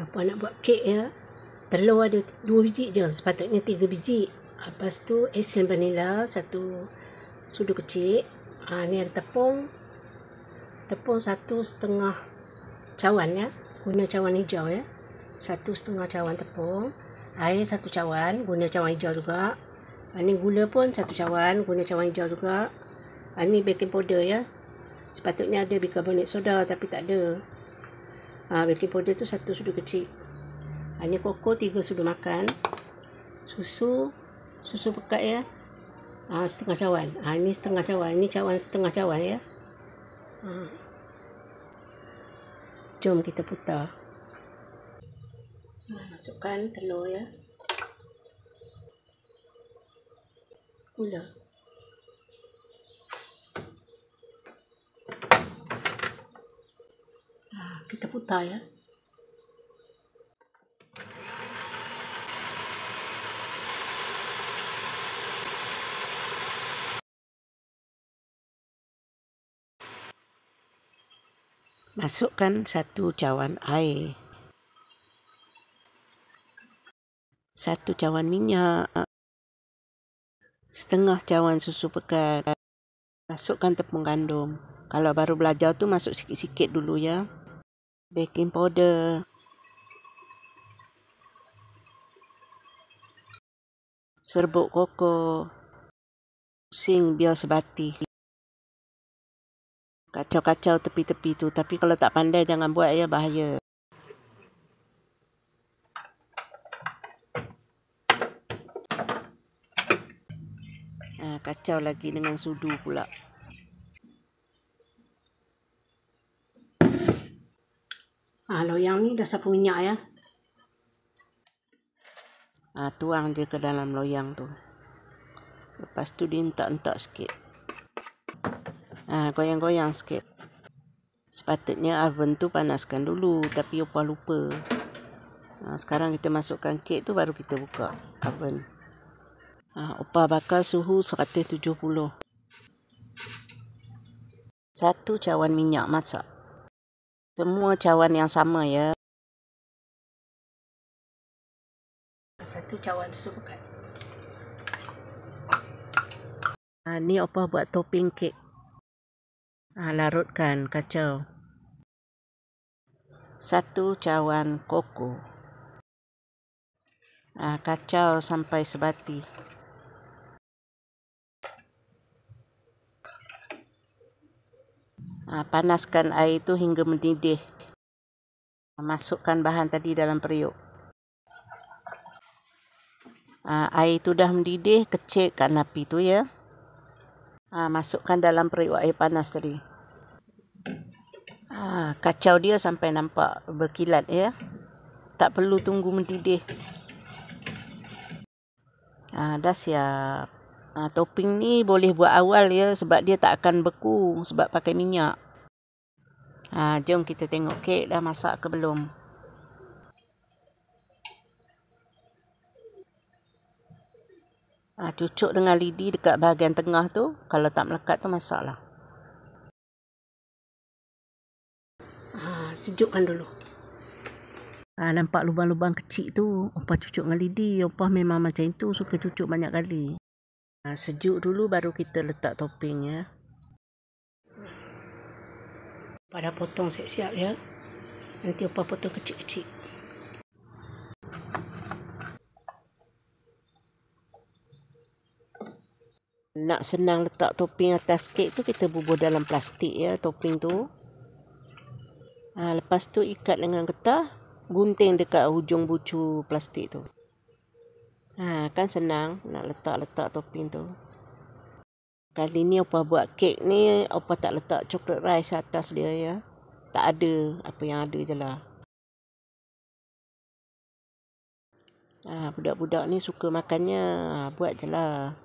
apa nak buat kek ya. Telur ada dua biji je. Sepatutnya tiga biji. Lepas tu esen vanila satu sudu kecil. Ha, ni ada tepung. Tepung satu setengah cawan ya. Guna cawan hijau ya. Satu setengah cawan tepung. Air satu cawan. Guna cawan hijau juga. ini ah, gula pun satu cawan. Guna cawan hijau juga. ini ah, baking powder ya. Sepatutnya ada bicarbonate soda tapi tak ada uh, ah, baking powder tu satu sudu kecil. Hanya ah, koko tiga sudu makan. Susu, susu pekat ya. Ha, setengah cawan. Ha, ini setengah cawan. Ini cawan setengah cawan ya. Ha. Jom kita putar. Masukkan telur ya. Gula. tepuk tayar. Ya. Masukkan satu cawan air. Satu cawan minyak. Setengah cawan susu pekat. Masukkan tepung gandum. Kalau baru belajar tu masuk sikit-sikit dulu ya baking powder. Serbuk koko. sing biar sebati. Kacau-kacau tepi-tepi tu. Tapi kalau tak pandai jangan buat ya bahaya. Ah, kacau lagi dengan sudu pula. Ha, loyang ni dah sapu minyak ya. Ha, tuang dia ke dalam loyang tu. Lepas tu dia entak-entak sikit. Ha, goyang-goyang sikit. Sepatutnya oven tu panaskan dulu. Tapi opa lupa. Ha, sekarang kita masukkan kek tu baru kita buka oven. Ha, opa bakar suhu 170. Satu cawan minyak masak semua cawan yang sama ya. Satu cawan susu pekat. Ha, ah, ni opa buat topping kek. Ha, ah, larutkan kacau. Satu cawan koko. Ha, kacau sampai sebati. Ah, panaskan air itu hingga mendidih. Masukkan bahan tadi dalam periuk. Ah, air itu dah mendidih, kecilkan api itu ya. Ah, masukkan dalam periuk air panas tadi. Kacau dia sampai nampak berkilat ya. Tak perlu tunggu mendidih. Dah siap. Ha, topping ni boleh buat awal ya sebab dia tak akan beku sebab pakai minyak. Ha, jom kita tengok kek dah masak ke belum. Ha, cucuk dengan lidi dekat bahagian tengah tu. Kalau tak melekat tu masak lah. Ha, sejukkan dulu. Ha, nampak lubang-lubang kecil tu. Opah cucuk dengan lidi. Opah memang macam itu. Suka cucuk banyak kali. Ha, sejuk dulu baru kita letak topping ya. Pada potong siap-siap ya. Nanti apa potong kecil-kecil. Nak senang letak topping atas kek tu kita bubuh dalam plastik ya topping tu. Ha, lepas tu ikat dengan getah, gunting dekat hujung bucu plastik tu. Ha, kan senang nak letak-letak topping tu. Kali ni Opa buat kek ni, Opa tak letak coklat rice atas dia ya. Tak ada apa yang ada je lah. Ha, budak-budak ni suka makannya, ha, buat je lah.